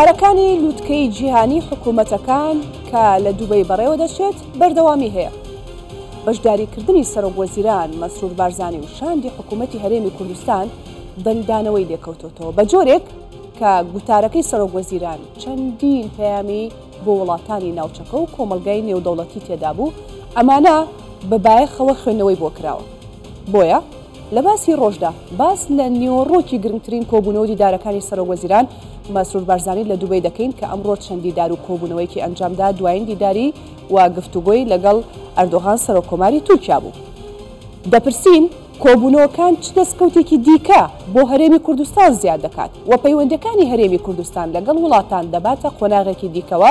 کارەکانی لووتکەی جیهانی حکوومەتەکان کە لە دووبەی بەڕێوە دەچێت بەردەوامی هەیە بەشداریکردنی سەرۆک وەزیران مەسرور بارزانانی و شاندی حکوومەتتی هەرێمی کوردستان دەنگدانەوەی لێکەوتۆتەوە بە جۆرێک کە گوتارەکەی سەرۆک وەزیران چەندین پەیامی بۆ وڵاتانی ناوچەکە و کۆمەلگای نێودەوڵەتی تێدا بوو ئەمانە بەبایەخەوە خوێنەوەی بۆ کراوە بۆیە لە باسی ڕۆژدا باس لە نیۆڕۆکی گرنگترین کۆبوونەوەی دارەکانی سەرۆ وەزیران مەسرور بارزانانی لە دوبەی دەکەین کە ئەمڕۆ چەندی دار و کۆبوونەوەیکی ئەنجامدا دوایین دیداری و گفتوگۆی لەگەڵ ئەردۆغان سەرۆکۆماری تورکیا بوو. دەپرسین کۆبوونەوەکان چ دەستکەوتێکی دیکە بۆ هەرێمی کوردستان زیاد دەکات و پەیوەندەکانی هەرێمی کوردستان لەگەڵ وڵاتان دەباتە قۆناغێکی دیکەوە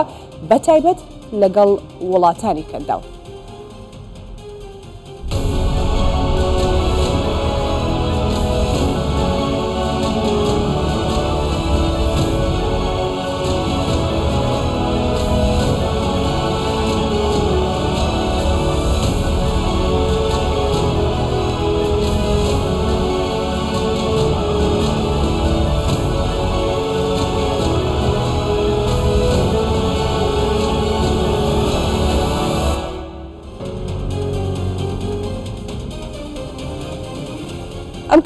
بەتایبەت لەگەڵ وڵاتانی کەنداوە.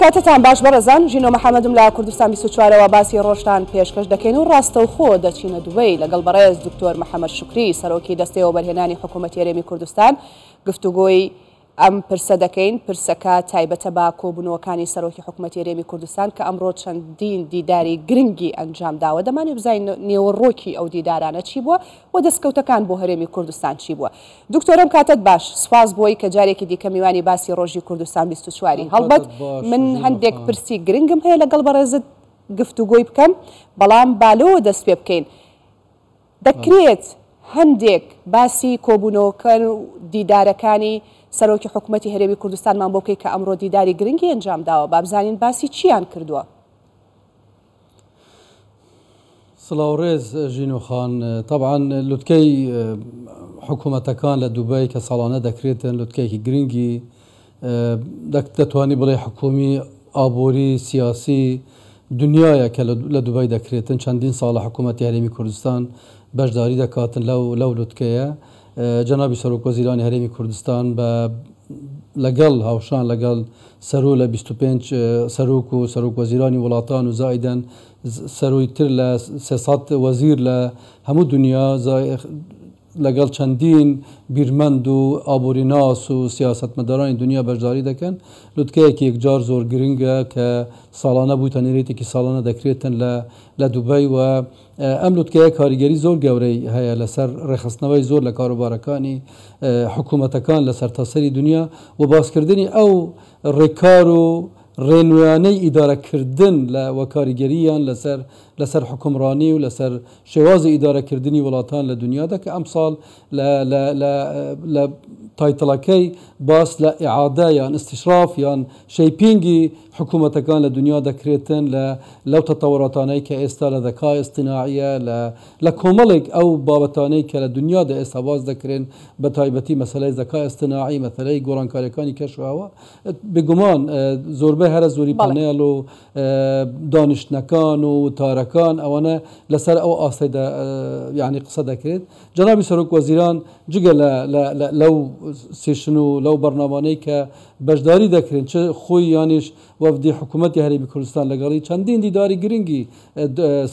کاتتان باش بەرەزان ژینۆ محەممەدم لە کوردستان 24ەوە باسی ڕۆشتان پێشکەش دەکەین و ڕاستە و خۆ دەچینە دوبەی لەگەڵ بەڕێز دکتۆر محەممەد شکری سەرۆکی دەستەوە بەرهێنانی حکوومەتیێرێمی کوردستان گفتوگۆی ئەم پرسە دەکەین پرسەکە تایبەتە با کۆبوونەوەکانی سەرۆکی حکوومەتی رێمی کوردستان کە ئەمڕۆ چەندین دیداری گرنگی ئەنجام داوە دەمانێت بزین نێوەڕۆکی ئەو دیدارانە چی بووە و دەستکەوتەکان بۆ هەرێمی کوردستان چی بووە دکتۆرم کاتت باش سواز بۆی کە جارێکی دیکە میوانی باسی ڕۆژی کوردستان 24واری هەڵبەت من هەندێک پرسی گرنگم هەیە لەگەڵ بەڕێزت گفتوگۆی بکەم بەڵام بالەوە دەست پێ بکەین دەکرێت هەندێک باسی کۆبوونەوەکە و دیدارەکانی سەرۆکی حکوومەتتی هەرێوی کوردستانمان بۆکەی کە ئەمڕۆ دیداری گرنگی ئەنجام داوە بابزانین باسی چیان کردووە سلااوڕێز ژینوخان طبعاان لوتکەی حکوومەتەکان لە دووبەی کە ساڵانە دەکرێتن لوتکێکی گرنگی دەتوانی بڵێ حکومی ئابووری سیاسی دنیاە کە لە دوبای دەکرێتن چەندین ساڵە حکوومەتی هەرێمی کوردستان بەشداری دەکاتن لەو لەو لوتکەیە جنابی سەرۆکۆزیرانی هەرێمی کوردستان بە لەگەڵ هاوشان لەگەڵ سەرۆ لە 25 سەرۆک و سەرۆکۆزیرانی وڵاتان و زایدەن سەرۆی تر لە سێسات وەزیر لە هەموو دنیا لەگەڵ چەندین بیرمەند و ئابووریناس و سیاستمەدارانی دنیا بەشداری دەکەن لوتکەیەکی یەکجار زۆر گرنگە کە ساڵانە بوو تەنێرێتێکی ساڵانە دەکرێتن لە لە دووبی و ئەم لوتکەیە کاریگەری زۆر گەورەی هەیە لەسەر ڕێخستنەوەی زۆر لە کاروبارەکانی حکوومەتەکان لە سەرتەسەری دنیا و باسکردنی ئەو ڕێکار و ڕێنویانەی ئیدارەکردن لە وەکاریگەریان لەسەر لەسەر حکمڕانی و لەسەر شێوازی ئیدارەکردنی وڵاتان لە دنیادا کە ئەم ساڵ تایتلەکەی باس لە عادە یان استشراف یان شەیپینگی حکوومەتەکان لە دنیا دەکرێتن لە لەو تەتەوەڕاتانەی کە ئێستا لە دەکا ئستناعیە لە کۆمەڵێک ئەو بابەتانەی کە لە دنیادا ئێستا باز دەکرێن بە تایبەتی مەسلەی دەکا ئستناعی مەتەلەی گۆڕانکاریەکانی کەشواوە بگومان زۆربەی هەرە زۆری پانێڵ و دانیشتەکان و تارەکان ئەوانە لەسەر ئەو ئاستەی ینی قسە دەکرێت جەنابی سەرۆک وەزیران جگە لەو سیشن و لەو بەرنمانەی کە بەشداری دەکردن چ خۆی یانش وەفدی حکوومەتتی هەرێبی کوردستان لەگەڵی چەندین دیداری گرنگی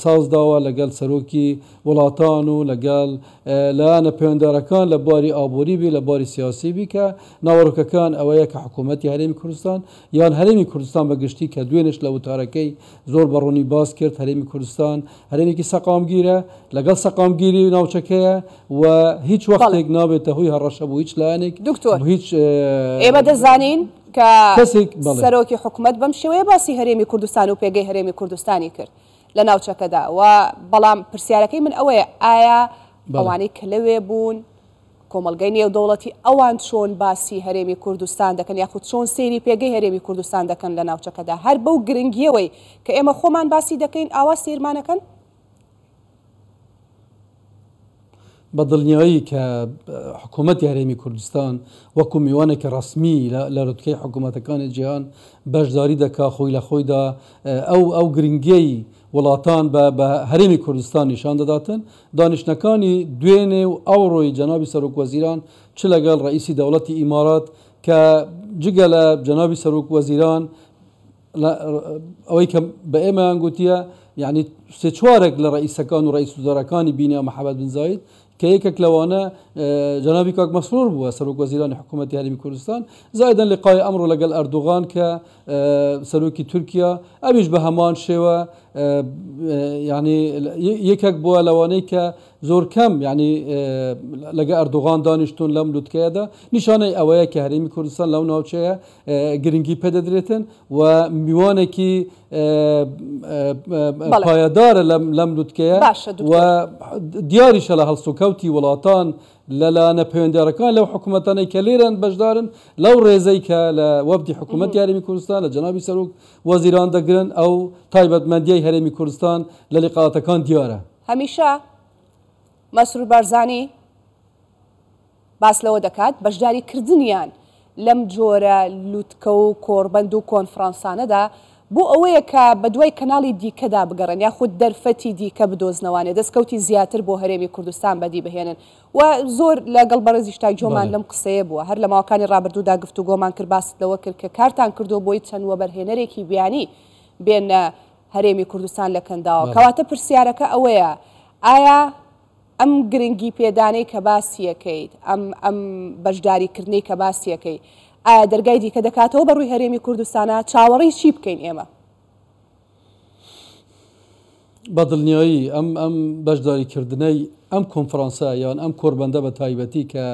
سازداوە لەگەل سەرۆکی وڵاتان و لەگەڵ لایەنە پەیوەندەرەکان لە باری ئابوووریبی لە باری سیاسیبی کە ناوەڕکەکان ئەوەیە کە حکوومەتتی هەرێمی کوردستان یان هەرێمی کوردستان بەگشتی کە دوێنش لە وتارەکەی زۆر بەڕوونی باس کرد هەرێمی کوردستان هەرێمێکی سەقامگیرە لەگەڵ سەقامگیری ناوچەکەیە و هیچ وەختێک نابێتە هۆی هەڕەشە بوو هیچ لایەنێک دکتۆر هیچ ئێمە دەزانین کە سەرۆکی حکوومەت بەم شێوەیە باسی هەرێمی کوردستان و پێگەی هەرێمی کوردستانی کرد لە ناوچەکەدا و بەڵام پرسیارەکەی من ئەوەیە ئایا بەوانەی کە لەوێ بوون کۆمەلگەی نێو دەوڵەتی ئەوان چۆن باسی هەرێمی کوردستان دەکەن یاخود چۆن سێری پێگەی هەرێمی کوردستان دەکەن لە ناوچەکەدا هەر بەو گرنگیەوەی کە ئێمە خۆمان باسی دەکەین ئاوا سێرمانەکەن بە دڵنیەوەی کە آه، حکوومەتی هەرێمی کوردستان وەکو میوانێکی ڕسمی لە ڕوتکەی حکوومەتەکانی جیهان بەشداری دەکا خۆی لە خۆیدا آه، ئەو ئەو گرنگەی وڵاتان بە هەرێمی کوردستان نیشان دەداتن دانیشتەکانی دوێنێ و ئەو ڕۆی جەنابی سەرۆکوەزیران چ لەگەڵ ڕئیسی دەوڵەتی ئیمارات کە جگە لە جەنابی سەرۆکوەزیران آه، ئەوەی کە بە ئێمەیان گوتیە یعنی سێ چوارێک لە ڕئیسەکان و ڕئیس سوودەرەکانی بینیا محەبەت بنزایت که یکک لوانه جنابی کاک مسرور بووە سەرۆک وەزیرانی حکوومەتی هەرمی کوردستان زایدن لقای ئەمڕۆ لەگەڵ ئەردوغان کە سەرۆکی تورکیا ئەویش بە هەمان شێوە ینی یەکێک بووە لەوانەی کە زۆر کەم ینی اه، لەگە ئەردوغان دانیشتون لەم لوتکەیەدا نیشانەی ئەوەیە کە هەرمی کوردستان لەو ناوچەیە اه، گرنگی پێدەدرێتن اه، لم لم پایەدارە لەم لوتکەیە و دیاریشە لە هەڵسوکەوتی لا لا لانە پەیوەندارەکان لەو لو کە لێرەن بەشدارن لەو ڕێزەی کە لە وەبدی حکوومەت یاریمی کوردستان لە جنابی سەرۆک وەزیران أو ئەو تایبەتمەندیای هەرێمی کوردستان لە لقااتەکان دیارە هەمیشە مەسرور بارزانانی باس لەوە دەکات بەشداریکردنیان لەم جۆرە لووتکە و کۆربند و کۆنفرانسانەدا بۆ ئەوەیە کە بە دوای کەناڵی دیکەدا بگەڕن یاخود دەرفەتی دیکە بدۆزنەوانێت دەستکەوتی زیاتر بۆ هەرێمی کوردستان بەدی بهێنن و زۆر لەگەڵ بەڕێزیشتای جۆمان لەم قسەیە بووە هەر لە ماوەکانی ڕابردوودا گفت و گۆمان کرد باست لەوە کرد کە کارتان کردو بۆی چەندوە بەرهێنەرێکی بیانی بێنە هەرێمی کوردستان لە کەنداوە کەواتە پرسیارەکە ئەوەیە ئایا ئەم گرنگی پێدانەی کە باسیەکەیت ئەم ئەم بەشداریکردنی کە باسیەکەی ئایا دەرگای دیکە دەکاتەوە بە ڕووی هەرێمی کوردستانە چاوەڕی چی بکەین ئێمە بە دڵنیایی ئەم ئەم بەشداریکردنەی ئەم کۆنفرانسا یان ئەم کۆربەندە بە تایبەتی کە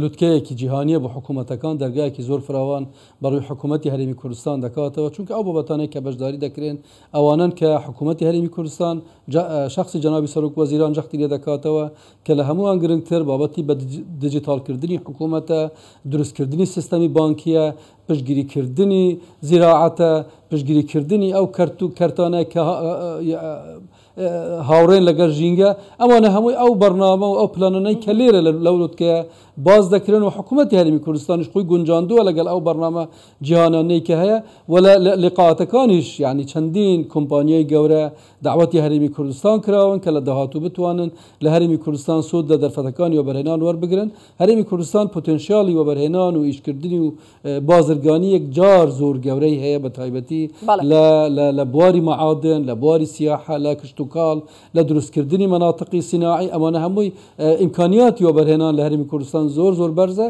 لوتکەیەکی جیهانیە بە حکوومەتەکان دەرگایەکی زۆر فراوان بەڕووی حکوومەتتی هەرمی کوردستان دەکاتەوە چونکە ئەو بەبەتانێک کە بەشداری دەکرێن ئەوانن کە حکوومەتتی هەرمی کوردستان شخصی جنابی سەرک وەزیران جەختی لێ دەکاتەوە کە لە هەمووان گرنگتر بابەتی بە دیجیتالکردنی حکوومەتە دروستکردنی سیستەمی بانکیە پشگیریکردنی زیراعەتە پشگیریکردنی ئەو کەرت و کەرتانە کە هاوڕێن لەگەر ژینگە ئەمانە هەمووی ئەو بەرنامە و ئەو پلانەی کە لێرە لە لەولتکە باز دەکرێن و حکوومەت هەرمی کوردستانیش خۆی گونجاندووە لەگەل ئەو بەرنامە جیانانەی کە هەیە وەلا لقااتەکانیش یعنی چەندین کۆمپانیای گەورە داوەتی هەرمی کوردستان کراون کە لە داهاتوو بتوانن لە هەرمی کوردستان سود لە دەرفەتەکانی وەبەرهێنان وەربگرن هەرمی کوردستان پتەنسیالی وەبەرهێنان و ئیشکردنی و بازرگانیەک جار زۆر گەورەی هەیە بە تایبەتی لە بواری معادن لە بواری سیاح لە کشت و سۆکال لە دروستکردنی مناتقی سیناعی ئەمانە هەمووی ئیمکانیاتی وە بەرهێنان لە هەرمی کوردستان زۆر زۆر بەرزە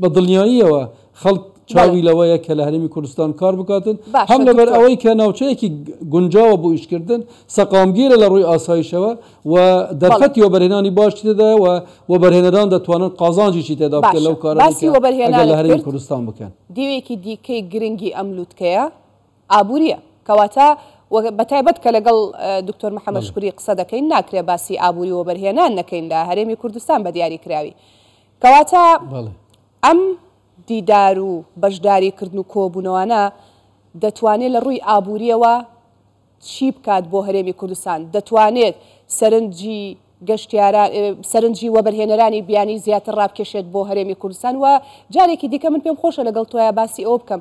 بە دڵنیاییەوە خەڵک چاوی لەوەیە کە لە هەرمی کوردستان کار بکاتن هەم لەبەر ئەوەی کە ناوچەیەکی گونجاوە بۆ ئیشکردن سەقامگیرە لە ڕووی ئاسایشەوە و دەرفەتی وەبەرهێنانی باش تێدا و وەبەرهێنەدان دەتوانن قازانجیشی تێدا بکە لەو کارەگە لە هەرمی کوردستان بکەن دیوێکی دیکەی گرنگی ئەملوتکەیە ئابوووریە کەواتە بەتایبەت کە لەگەڵ دکتۆر محەممەد شکوری قسە دەکەین ناکرێ باسی ئابووری و بەرهێنان نەکەین لە هەرێمی کوردستان بە دیاری کراوی کەواتە ئەم دیدار و بەشداریکردن و کۆبوونەوەانە دەتوانێت لە ڕووی ئابوووریەوە چی بکات بۆ هەرێمی کوردستان دەتوانێت سەرنجی گەشتیاران سەرنجی وەبەرهێنەرانی بیانی زیاتر ڕابکێشێت بۆ هەرێمی کوردستان و جارێکی دیکە من پێم خۆشە لەگەڵ تۆیە باسی ئەو بکەم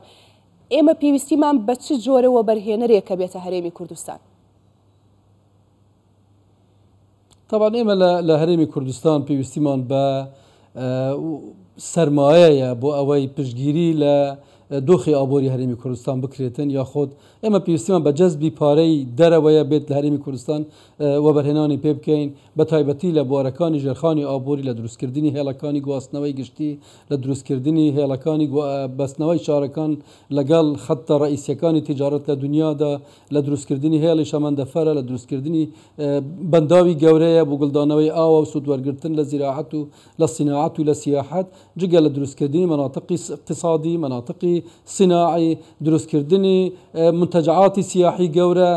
ئێمە پێویستیمان بە چ جۆرەوە بەرهێنەرێکە بێتە هەرێمی کوردستان طبعا ئێمە لە هەرێمی کوردستان پێویستیمان بە سرمایەیە بۆ ئەوەی پشگیری لە دۆخی ئابۆری هەرێمی کوردستان بکرێتن یاخۆت ئێمە پێویستیمان بە جەزبی پارەی دەرەوەیە بێت لە هەرمی کوردستان وەبەرهێنانی پێ بکەین بە تایبەتی لە بوارەکانی ژێرخانی ئابووری لە دروستکردنی هێڵەکانی گواستنەوەی گشتی لە دروستکردنی هێڵەکانی بەستنەوەی شارەکان لەگەڵ خەتە ڕئیسیەکانی تجارت لە دنیادا لە دروستکردنی هێڵی شەمەندەفەرە لە دروستکردنی بەنداوی گەورەیە بۆ گلدانەوەی ئاوا و سوودوەرگتن لە زیراحت و لە سیناعات و لە سیاحت جگە لە دروستکردنی مناتقی اقتصادی مناتقی سناعی دروستکردنی من منتەجعاتی سیاحی گەورە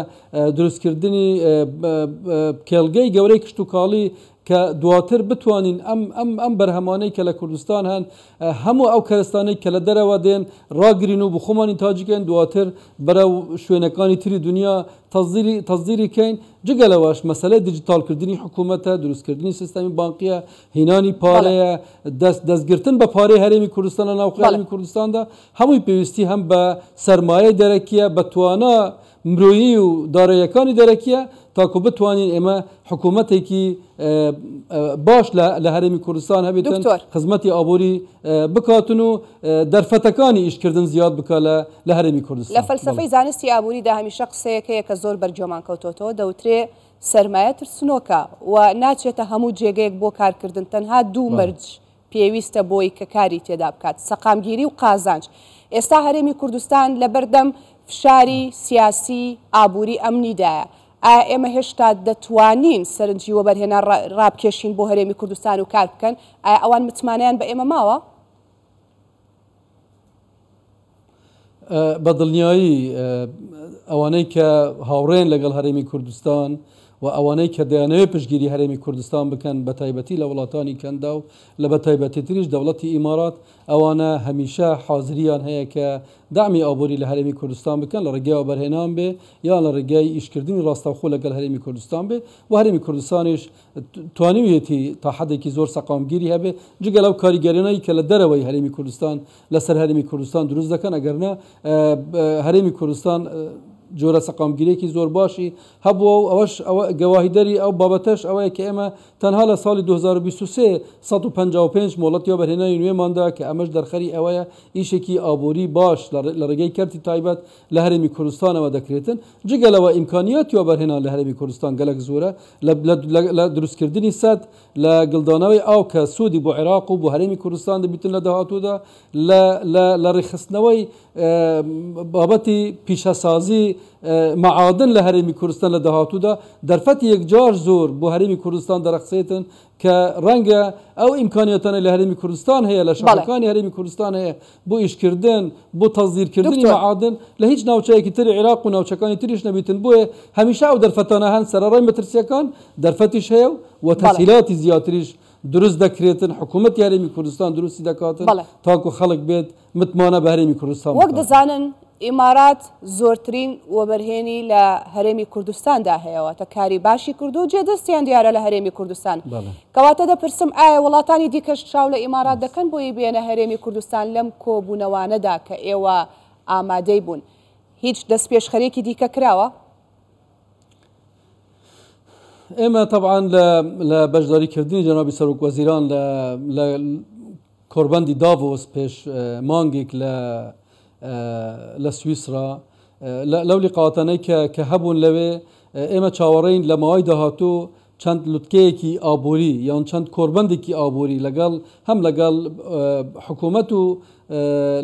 دروستکردنی کێلگەی گەورەی کشت و کاڵی کە دواتر بتوانین ئەم ئەم ئەم بەرهەمانەی کە لە کوردستان هەن هەموو ئەو کەرستانەی کە لە دەرەوە دێن ڕاگرین و بخۆمانی تاجیکەن دواتر بەرە شوێنەکانی تری دنیا تەزدیری کەین جگەلەوەش مەسلە دیجیتالکردنی حکوومەتە دروستکردنی سیستمی بانقیە هینانی پارەیە دەستگرتن بە پارەی هەرێمی کوردستانە ناوخیامی کوردستاندا هەمووی پێویستی هەم بە سرمایە دەرەکیە بە توانە مرۆیی و دارەیەکانی دەرەکیە تاکو بتوانین ئێمە حکوومەتێکی باش لە هەرمی کوردستان هەبێت خزمەتی ئابووری بکاتن و دەرفەتەکانی ئیشکردن زیاد بکە لە هەرمی کوردستان لە فەلسفەی زانستی ئابووری داهمیشە قسەیەکەیە کە زۆر بەرجۆمان کەوتۆتەوە دەوترێ سرمایە ترسنۆکە و ناچێتە هەموو جێگەیەک بۆ کارکردن تەنها دوو مەرج پێویستە بۆی کە کاری تێدا بکات سەقامگیری و قازانج ئێستا هەرێمی کوردستان لە بەردەم فشاری سیاسی ئابووری ئەمنیدایە ئایا ئێمە هێشتا دەتوانین سەرنجی وەبەرهێنا ڕابکێشین بۆ هەرێمی کوردستان و کار بکەن ئایا ئەوان متمانیان بە ئێمە ماوە؟ بە دڵنیایی ئەوانەی کە هاوڕێن لەگەڵ هەرێمی کوردستان، و ئەوانەی کە دەیانەوێت پشتگیری هەرێمی کوردستان بکەن بە تایبەتی لە وڵاتانی کەندا و لە بە تایبەتی تریش دەوڵەتی ئیمارات ئەوانە هەمیشە حازریان هەیە کە دامی ئابووری لە هەرێمی کوردستان بکەن لە ڕێگایەوە بەرهێنان بێ یان لە ڕێگای ئیشکردنی ڕاستەوخۆ لەگەل هەرێمی کوردستان بێ و هەرمی کوردستانیش توانویەتی تا حدێکی زۆر سەقامگیری هەبێ جگە لەو کاریگەرانایی کە لە دەرەوەی هەرمی کوردستان لەسەر هەرمی کوردستان دروست دەکەن ئەگەرنا هەرمی کوردستان جۆرە سەقامگیرێکی زۆر باشی هەبووە و ئەوەش گەواهیدەری ئەو بابەتەش ئەوەیە کە ئێمە تەنها لە ساڵی 2023 155 مۆڵەتیە بەهێنانی نوێماندا کە ئەمەش دەرخەری ئەوەیە ئیشێکی ئابووری باش لە ڕێگەی کردی تایبەت لە هەرمی کوردستانەوە دەکرێتن جگەلەوە ئیمکانیاتیەوە بەرهێنان لە هەرمی کوردستان گەلک زۆرە لە دروستکردنی سەد لە گلدانەوەی ئەو کە سوودی بۆ عێراق و بۆ هەرمی کوردستان دەبیتن لە داهاتوودا لە ڕێخستنەوەی بابەتی پیشەسازی معادن لە هەرمی کوردستان لە داهاتوودا دەرفەت یەکجار زۆر بۆ هەرمی کوردستان دەرەخسێتن کە ڕەنگە ئەو ئیمکانیتانە لە هەرمی کوردستان هەیە لە شارەکانی هەرمی کوردستان هەیە بۆ ئیشکردن بۆ تەزیرکردنی معادن لە هیچ ناوچەیەکی تر عێراق و ناوچەکانی تریش نەبیتن بۆیە هەمیشا و دەرفەتانە هەن سەرڕای مەترسیەکان دەرفەتیش هەیە و تەسیلاتی زیاتریش دروست دەکرێتن حکوومەت یاریمی کوردستان دروستی دەکاتن تاکو خەڵک بێت متمانە بەهرێمی کوردستان وەک دەزانن ئیمارات زۆرترین وەبەرهێنی لە هەرێمی کوردستاندا هەیەەوە تە کاری باشی کورد و جێدەستیان دیارە لە هەرێمی کوردستان کەواتە دەپرسم ئایا وڵاتانی دیکەش چاو لە ئیمارات دەکەن بۆی بێنە هەرێمی کوردستان لەم کۆبوونەوانەدا کە ئێوە ئامادەی بوون هیچ دەست پێشخەرێکی دیکە کراوە ئێمە طبعاان لە بەشداریکردنی جەنابی سەرک وەزیران لە کۆربەندی داڤۆس پێش مانگێک لە لە سویسرا لەو لقاوانەی کە هەبوون لەوێ ئێمە چاوەڕین لە ماوەی داهاتوو چەند لوتکەیەکی ئابووری یان چەند کۆربندێکی ئابووری لەگەڵ هەم لەگەڵ حکوومەت و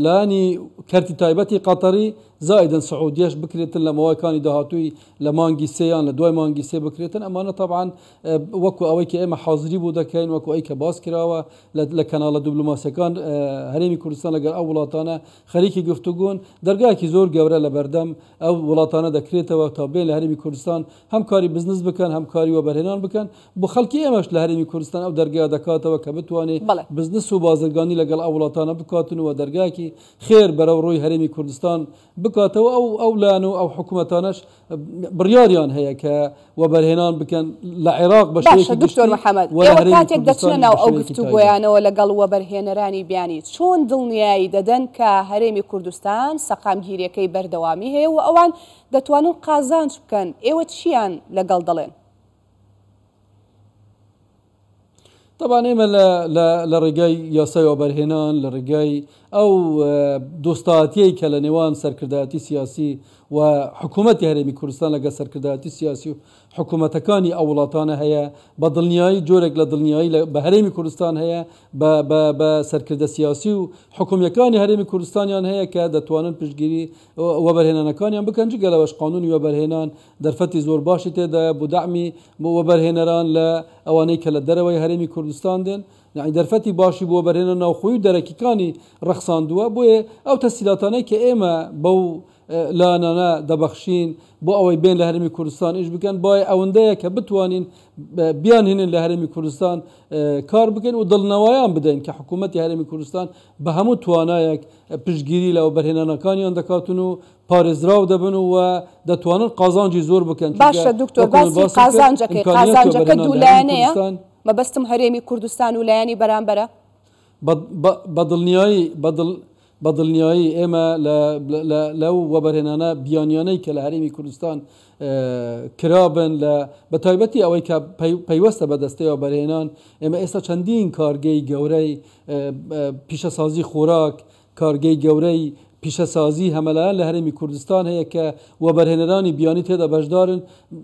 لانی کەرتی تایبەتی قاتەری زایدن سعودیش بکرێتن لە ماوەیەکانی داهاتووی لە مانگی سیان لە دوای مانگی سێ بکرێتن ئەمانە طبعاان وەکو ئەوەی کە ئێمە حاضری بوو دەکەین وەکو ئەی کە باس کراوە لە کەناڵە دوبلوماسەکان هەرێمی کوردستان لەگەر ئەو وڵاتانە خەریکی گفتوگون دەرگایکی زۆر گەورە لە بەردەم ئەو وڵاتانە دەکرێتەوە تا بێن لە هەرمی کوردستان هەمکاری بزنس بکەن هەمکاری وە بەرهێنان بکەن بۆ خەڵکی ئێمەش لە هەرمی کوردستان ئەو دەرگا دەکاتەوە کە بتوانێت بزنس و بازرگانی لەگەڵ ئەو وڵاتانە بکاتن وە دەرگاکی خێر بەرەو ڕۆی هەرمی کوردستان ب بکاتەوە ئەو ئەولان و ئەو حکوومەتانش بڕیاریان هەیە کە وەبەرهێنان بکەن لە عێراق بە محەممەداتێک دەچنە ناو ئەو گفتو گویانەوە لەگەڵ وەبەرهێنەرانی بیانی چۆن دڵنیایی دەدەن کە هەرێمی کوردستان سەقامگیریەکەی بەردەوامی هەیە و ئەوان دەتوانن قازانج بکەن ئێوە چیان لەگەڵ دەڵێن طبعا ئێمە لە ڕێگای یاسای وەبەرهێنان لە ڕێگای ئەو دۆستاتی کە لە نێوان سەرکردایەتی سیاسی و حکوومەتی هەرێمی کوردستان لەگە سەرکردایەتی سیاسی و حکوومەتەکانی ئەو وڵاتانە هەیە بە دڵنیایی جۆرێک لە دڵنیایی بە هەرێمی کوردستان هەیە بە سەرکردە سیاسی و حکومیەکانی هەرێمی کوردستانیان هەیە کە دەتوانن پشتگیری وەبەرهێنانەکانیان بکەنج گەلەوەش قانونی وەبەرهێنان دەرفەتی زۆر باشی تێدا بودعمی وەبەرهێنەران لە ئەوانەی کە لە دەرەوەی هەرێمی کوردستان دێن یعنی دەرفەتی باشی بۆ بەرێنە ناوخۆی و دەرەکیەکانی ڕەخساندووە بۆیە ئەو تەسیلاتانەی کە ئێمە بەو لانانە دەبەخشین بۆ ئەوەی بێن لە هەرمی کوردستان ئیش بکەن باە ئەوەندەیە کە بتوانین بیانهێنن لە هەرمی کوردستان کار بکەن و دڵنەوەیان بدەین کە حکوومەتتی هەرمی کوردستان بە هەموو توانایەک پشگیری لەەوە بەرهێنانەکانیان دەکاتون و پارێزراو دەبن و دەتوانن قازانجی زۆر بکەن باشە دکتۆر قازانجەکەی قازانجەکە دوولایەنەیە. مەبەستم هەرێمی کوردستان و لایانی بەرامبەرە بەدڵنیایی بەدڵ بەدڵنیایی ئێمە لەو وەبەرهێنانە بیانیانەی کە لە هەرێمی کوردستان کرابن لە بە تایبەتی ئەوەی کە پەیوەستە بەدەستەوە بەرهێنان ئێمە ئێستا چەندین کارگەی گەورەی پیشەسازی خۆراک کارگەی گەورەی پیشەسازی هەمەلایەن لە هەرمی کوردستان هەیە کە وەبەرهێنەرانی بیانی تێدا بەشدارن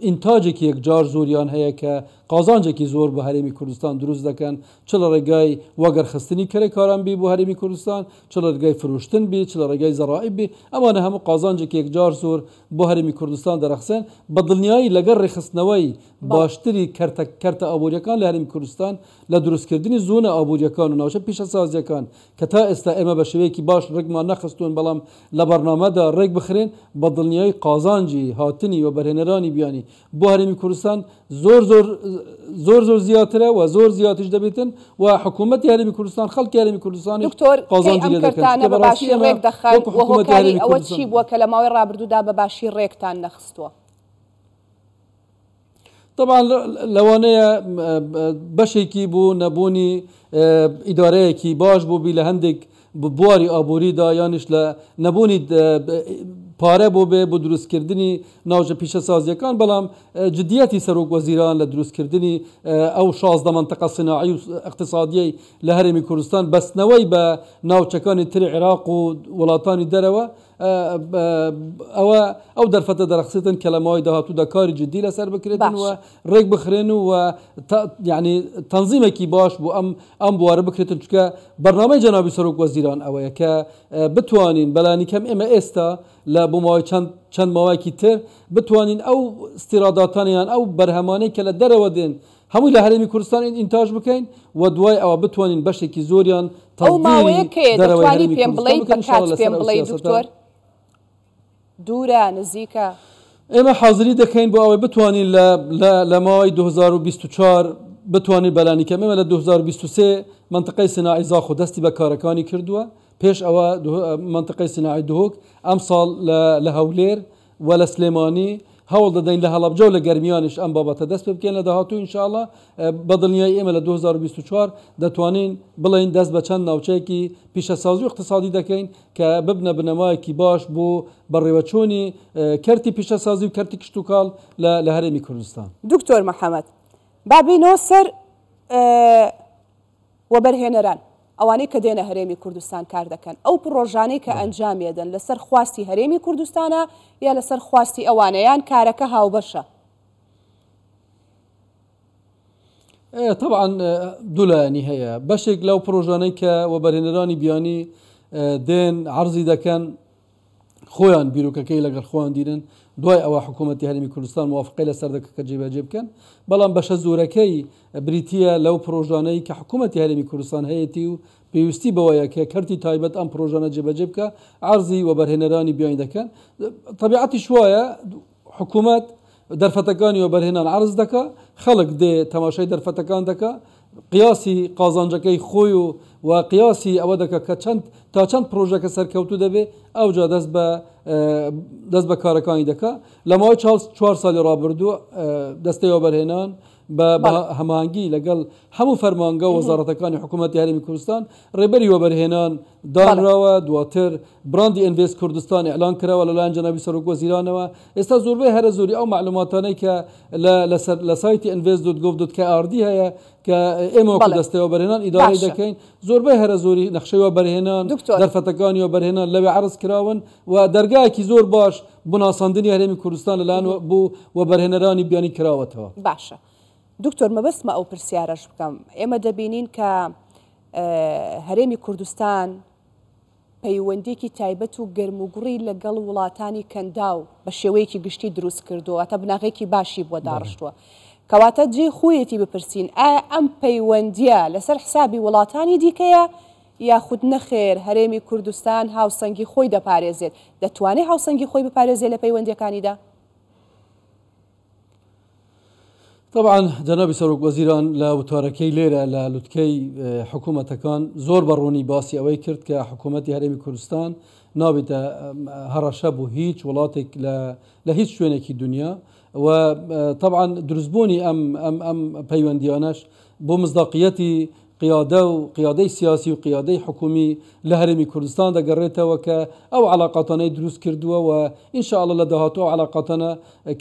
ئینتاجێکی یەکجار زۆریان هەیە کە قازانجێکی زۆر بە هەرێمی کوردستان دروست دەکەن چ لە ڕێگای وەگەرخستنی کرێکاران بی بۆ هەرێمی کوردستان چ لە ڕێگای فروشتن بی چ لە ڕێگای زەڕائبی ئەمانە هەموو قازانجێکی یەکجار زۆر بۆ هەرێمی کوردستان دەرەخسن بە دڵنیایی لەگەر ڕێخستنەوەی باشتری کەرتە ئابوووریەکان لە هەرمی کوردستان لە دروستکردنی زۆنە ئابوووریەکان و ناوچە پیشە سازیەکان کە تا ئێستا ئێمە بە شوەیەکی باش ڕێکمان نەخستون بەڵام لە بەرنامەدا ڕێک بخرێن بە دڵنیایی قازانجی هاتنی و بەرهێنەرانی بیانی بۆ هەرمی کوردستان زۆر زۆر زۆر زۆر زیاترە و زۆر زیاتش دەبێتن و حکوومەت یاریمی کوردستان خەڵک یاریمی کوردستانی دکتۆر ڕێک دەخەوەکاری ئەوە چی بووە کە لە ماوەی ڕابردوودا بە باشی ڕێکتان نەخستووە. طبعا لەوانەیە بەشێکی بوو نەبوونی ئیدارەیەکی باش بووبی لە هەندێک بواری ئابووریدا یانش لە نەبوونی پاره بو به بو دروست کردنی ناوج پیش سازیکان بلام جدیتی سروک وزیران له دروست کردنی او 16 منطقه صناعی و اقتصادی له هرمی کوردستان بس نوی به ناوچکان تر عراق و ولاتان درو ئەوە ئەو دەرفەتە دەرەخسێتن کە لەمەوەی داهاتوو دەکاری جدی لەسەر بکرێتن وە ڕێک بخرێن و ینی تەنزیمێکی باش بوو ئەم ئەم بوارە بکرێتن چکە بەرنامەی جەنابی سەرۆک وەزیران ئەوەیە کە بتوانین بەلانی کەم ئێمە ئێستا لە بۆماوەی چەند چەند ماوەیەکی تر بتوانین ئەو استیراداتانیان ئەو بەرهەمانەی کە لە دەرەوە دێن هەمووی لە هەرمی کوردستان ئینتاژ بکەین و دوای ئەوە بتوانین بەشێکی زۆریان تەڵماوەیە پێم بڵێ پێم بڵێ دکتۆر. دوورە نزیکە ئێمە حاضری دەکەین بۆ ئەوەی بتوانین لە ماوەی 2024 بتوانین بەلانی کەمێمە لە 2023 منطقی سناعی زاخ و دەستی بە کارەکانی کردووە پێش ئەوە منطقی سناعی دهۆک ئەم ساڵ لە هەولێر و لە سلێمانی هەوڵ دەدەین لە هەڵبجە و لە گەرمیانش ئەم بابەتە دەست بکەین لە داهاتوو انشاءله بە دڵنیای ئێمە لە 2024 دەتوانین بڵین دەست بە چەند ناوچەیەکی پیشە سازی اقتصادی دەکەین کە ببنە بنەمایەکی باش بۆ بەڕێوەچۆنی کەرتی پیشە سازی و کەرتی کشتتوکال لە هەرێمی کوردستان دکتۆر محەممەد بابینەوە سەر وەبەرهێنەران ئەوانەی کە دێنە هەرێمی کوردستان کار دەکەن ئەو پرۆژانەی کە ئەنجامێدەن لەسەر خواستی هەرێمی کوردستانە یا لەسەر خواستی ئەوانەیان کارەکە هاوبەشە طبعا دوولایانی هەیە بەشێک لەو پرۆژانەی کە وەبەرهێنەرانی بیانی دێن عرضی دەکەن خۆیان بیرروکەکەی لەگەر خۆیان دیرن دوای ئەوە حکوومەتتی هەرمی کوردستان موافقی لە سەردەکەکە جێبەجێ بکەن بەڵام بەشە زورەکەی بریتە لەو پرۆژانەی کە حکوومەتتی هەرمی کوردستان هەیەی و پێویستی بەوەیە کە کەرتی تایبەت ئەم پرۆژانە جێبەجێ بکە ئارزی وە بەرهێنەرانی بیاین دەکەن طبیعەتی شوایە حکوومەت دەرفەتەکانی وە بەرهێنان عرض دەکە خەڵک دێ تەماشای دەرفەتەکان دەکە قیاسی قازانجەکەی خۆی و و قیاسی ئەوە دەکە کە چەند تا چەند پرۆژەکە سەرکەوتو دەبێ ئەوجا دەست بە دەست بە کارەکانی دەکە لەماوەی چ چوار سالی ڕابردوو دەستەوە بەرهێنان بە هەمانگی لەگەڵ هەموو فەرمانگە و وەزارەتەکانی حکوومەتتی هەرمی کوردستان ڕێبەری وەبەرهێنان دانراوە دواتر براندی ئنڤست کوردستانی ئەلان کراوە لەلایەن جەنابی سەرۆکۆ زیرانەوە ئێستا زۆربەی هەرە زۆری ئەو معلوماتانەی کە لە سایتی ئنڤست دوگۆف دوت کە ئاردی هەیە کە ئێمە دەستەوە بەرهێنان ئیداری دەکەین زۆربەی هەرە زۆری نەخشەوە بەرهێنان دەرفەتەکانیەوە بەرهێنان لەوێ عرض کراون و دەرگایکی زۆر باش بناساندنی هەرێمی کوردستان لەلاان بوو و بەرهێنەرانی بیانی کراوەتەوە باشە. دکتۆر مەبەستمە ئەو پرسیارەش بکەم ئێمە دەبینین کە هەرێمی کوردستان پەیوەندێکی تایبەت و گرموگوڕی لەگەڵ وڵاتانی کەندا و بە شێوەیەکی گشتی دروست کردووە تا بناغێکی باشی بۆ داڕشتووە کەواتە جێ خویەتی بپرسین ئایا ئەم پەیوەندیە لەسەر حسابی وڵاتانی دیکەیە یاخود نەخێر هەرێمی کوردستان هاوسەنگی خۆی دەپارێزێت دەتوانێت هاوسەنگی خۆی بپارێزێت لە پەیوەندەکانیدا؟ طبعا جناب جەنابی سەرۆک لا لە وتارەکەی لێرە لە لوتکەی اه، حکوومەتەکان زۆر بەڕوونی باسی ئەوەی کرد کە حکوومەتتی هەرێمی کوردستان نابێتە هەڕەشە بوو هیچ لا لە هیچ شوێنێکی دنیا و اه، طبعا ام ام ام بيوان ديانش بو مصداقيتي قیاده و قیاده سیاسی و قیاده حکومی له هەرمی کوردستان دەگەڕێتەوە کە ئەو علااقانەی دروست کردووە و انشاءله لە داهاتوە علااقانە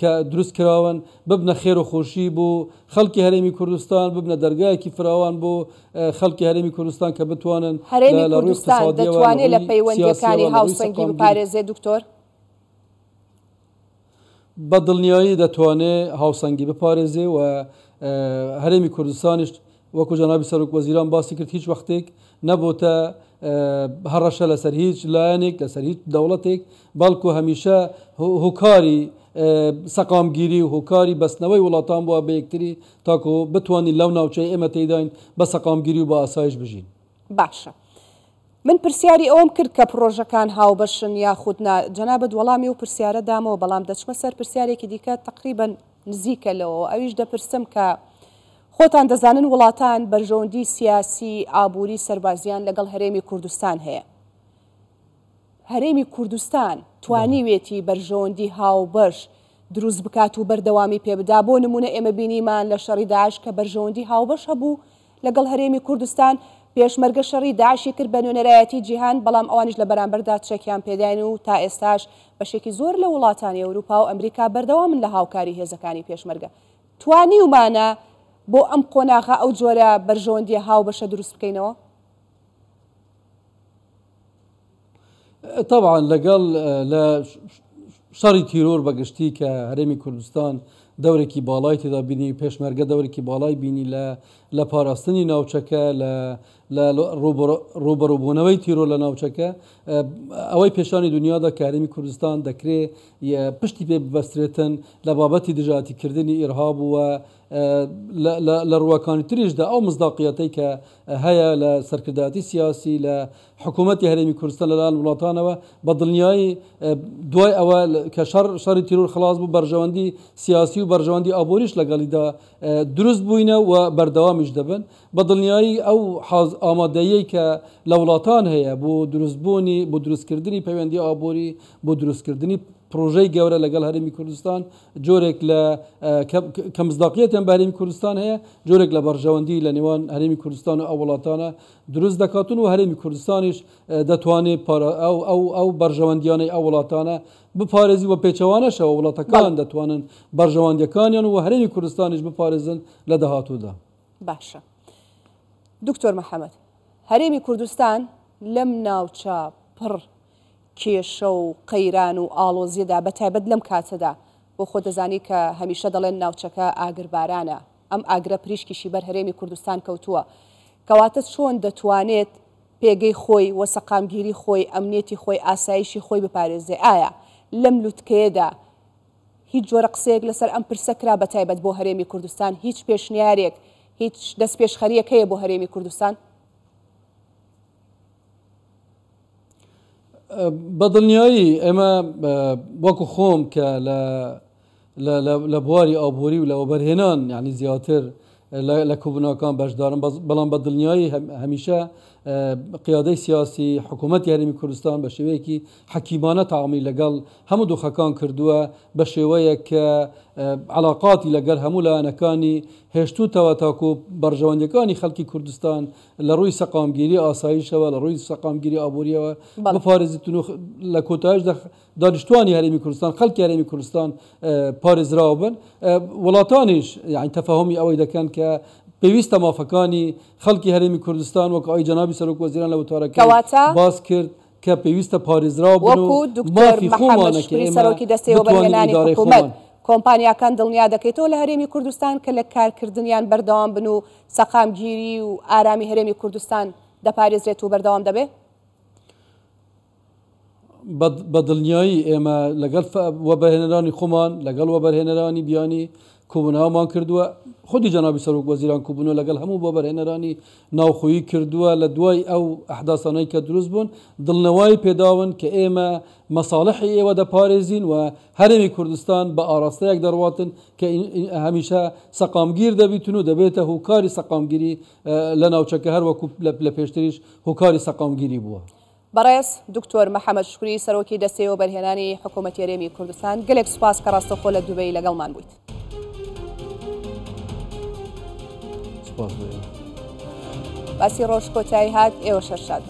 کە دروست کراون ببنە خێر و خۆشی بۆ خەڵکی هەرێمی کوردستان ببنە دەرگایەکی فراوان بۆ خەڵکی هەرێمی کوردستان کە بتوانن دەتوانێت لە پەیوەندەکانی هاوسەنگی پارێزێ دکتۆر بە دڵنیایی دەتوانێت هاوسەنگی بپارێزێ و هەرێمی کوردستانیشت وەکو جەنابی سەرک وەزیران باسی کرد هیچ وەختێک نەبووتە هەڕەشە لەسەر هیچ لایەنێک لەسەر هیچ دەوڵەتێک بەڵکو هەمیشە هوکاری سەقامگیری و هۆکاری بەستنەوەی وڵاتان بووە بە یەکتری تاکو بتوانین لەو ناوچەی ئێمە تێداین بە سەقامگیری و بە ئاسایش بژین باشە. من پرسیاری ئەوم کرد کە پرۆژەکان هاوبەشن یا خودنا جەنابەت وەڵامی و پرسیارە دامەوە بەڵام دەچمە سەر پرسیارێکی دیکە تقریبن نزیکە لەوە ئەویش دەپرسم کە خۆتان دەزانن وڵاتان بەرژۆندی سیاسی ئابووری سربازیان لەگەڵ هەرێمی کوردستان هەیە هەرێمی کوردستان توانیوێتی بەرژۆندی هاوبەش دروست بکات و بەردەوامی پێبدا بۆ نمونە ئێمە بینیمان لە شەڕی داعش کە بەرژۆندی هاوبەش هەبوو لەگەڵ هەرێمی کوردستان پێشمەرگە شەڕی داعشی کرد بە نوێنەرایەتی جیهان بەڵام ئەوانش لە بەرامبەردا چەکیان پێداین و تا ئێستاش بەشێکی زۆر لە وڵاتانی ئەوروپا و ئەمریکا بەردەوامن لە هاوکاری هێزەکانی پێشمەرگە توانی ومانە بۆ ئەم قۆناغا ئەو جۆرە بەرژۆندیە هاو بەشە دروست بکەینەوە طبعا لەگەڵ لە شەڕی تیرۆر بەگشتی کە هەرێمی کوردستان دەورێکی باڵای تێدا بینی پێشمەرگە دەورێکی باڵای بینی لە لە پاراستنی ناوچەکە لە ڕوبەڕوبوونەوەی تیرۆ لە ناوچەکە ئەوەی پیشانی دنیادا کاریمی کوردستان دەکرێت پشتی پێ ببەسترێتن لە بابەتی دژاتیکردنی ئێرهاب وە لە ڕوەکانی تریشدا ئەو مزداقیەتەی کە هەیە لە سەرکرداتی سیاسی لە حکوومەتتی هەرێمی کوردستان لەلاان وڵاتانەوە بە دڵنیایی دوای ئەوە کە شەر شەری تیرور خلاص بوو بەرژەوەندی سیاسی و بەرژەوەندی ئابوریش لەگەڵیدا دروست بووینە و بەردەوامیش دەبن بە دڵنیایی ئەو ئامادەیەی کە لە وڵاتان هەیە بۆ دروستبوونی بۆ دروستکردنی پەیوەندی ئابووری بۆ دروستکردنی پرۆژەی گەورە لەگەڵ هەرمی کوردستان جۆرێک لە کەمزداقیەتیان بەریم کوردستان هەیە جۆرێک لە بەرژەوەندی لە نێوان هەرمی کوردستان و ئەو وڵاتانە دروست دەکاتون و هەرمی کوردستانیش دەتوانێت ئەو بەرژەوەندیانەی ئەو وڵاتانە بپارێزی وە پێچەوانەشەوە وڵاتەکان دەتوانن بەرژەوەندەکانیان و هەرمی کوردستانیش بپارێزن لە داهاتوودا باشە دکتۆر محەممەد هەرێمی کوردستان لەم ناوچە پڕ کێشە و قەیران و ئاڵۆزیەدا بەتایبەت لەم کاتەدا بۆ خۆ دەزانی کە هەمیشە دەڵێن ناوچەکە ئاگربارانە ئەم ئاگرە پریشکیشی بەرهرێمی کوردستان کەوتووە کەواتە چۆن دەتوانێت پێگەی خۆی وە سەقامگیری خۆی ئەمنێتی خۆی ئاسایشی خۆی بپارێزێ ئایا لەم لوتکەیەدا هیچ جۆرە قسەیەک لەسەر ئەم پرسەکرا بەتایبەت بۆ هەرێمی کوردستان هیچ پێشنیارێک هیچ دەست پێشخەریەکەیە بۆ هەرێمی کوردستان اما بەدڵنیایی ئێمە وەکو ل ل لە بواری ئابووری و لە وبەرهێنان یعنی زیاتر لە کوبناکان بەشدارم بەڵام بە دڵنیایی هەمیشە قیادەی سیاسی حکوومەت یاریمی کوردستان بە شێوەیەکی حەکیمانە تاامی لەگەڵ هەموو دۆخەکان کردووە بە شێوەیە کە علااقاتی لەگەر هەموو لایەنەکانی هێشتوتەوە تاکو بەرژەوەندەکانی خەڵکی کوردستان لە ڕووی سەقامگیری ئاساییشەوە لە ڕووی سەقامگیری ئابوووریەوە پارێزیتون لە کۆتایش دانیشتوانی هەرێمی کوردستان خەڵکی هەرێمی کوردستان پارێزراوە بن وڵاتانیش یعنی تەفاهمی ئەوەی دەکەن کە پێویستە مافەکانی خەڵکی هەرێمی کوردستان وەکە ئەوی جنابی سەرۆک وەزیران لە وتارەکەواتە باز کرد کە پێویستە پارێزرا مافی خۆمانەکەی سەرۆکی دەستەوە بەێنانی حکوومەت. کۆمپانیاکان دڵنیا دەکەیتەوە لە هەرێمی کوردستان کە لە کارکردنیان بەردەوام بن و سەقامگیری و ئارامی هەرێمی کوردستان دەپارێزرێت و بەردەوام دەبێت بە دڵنیایی ئێمە لەگەڵ وەبەرهێنەرانی خۆمان لەگەڵ وەبەرهێنەرانی بیانی کۆبناومان کردووە خودی جناب سروک وەزیران کوبوونەوە لەگەڵ هەموو بۆ بەرهێنەرانی ناوخۆیی کردووە لە دوای ئەو ئەحداسانەی کە دروست بوون دڵنەوەی پێداون کە ئێمە مەساڵحی ئێوە دەپارێزین و هەرێمی کوردستان بە ئاراستەیەک دەڕاتن کە هەمیشە سەقامگیر دەبیتون و دەبێتە هوکاری سەقامگیری لە ناوچەکە هەروەکو لە پێشتریش هوکاری سەقامگیری بووە. بەڕێز دکتۆر محەممەد شکری سەرۆکی دەستەوە بەرهێنانی حکوومەتیێرێمی کوردستان گەلێک سوپاس کە ڕاستەخۆ لە دوبەی لەگەڵمان بوویت. سپاس بگیم بسی روش کچه ای حد شد